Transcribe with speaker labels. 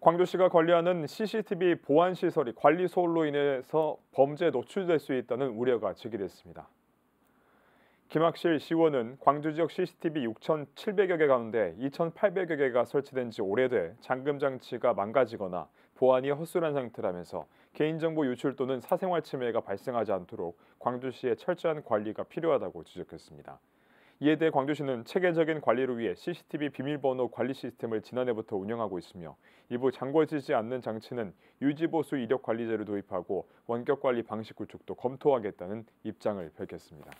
Speaker 1: 광주시가 관리하는 CCTV 보안 시설이 관리 소홀로 인해서 범죄에 노출될 수 있다는 우려가 제기됐습니다. 김학실 시원은 광주 지역 CCTV 6,700여 개 가운데 2,800여 개가 설치된 지 오래돼 잠금 장치가 망가지거나 보안이 허술한 상태라면서 개인정보 유출 또는 사생활 침해가 발생하지 않도록 광주시의 철저한 관리가 필요하다고 지적했습니다. 이에 대해 광주시는 체계적인 관리를 위해 CCTV 비밀번호 관리 시스템을 지난해부터 운영하고 있으며 일부 잠궈지지 않는 장치는 유지보수 이력 관리제를 도입하고 원격 관리 방식 구축도 검토하겠다는 입장을 밝혔습니다.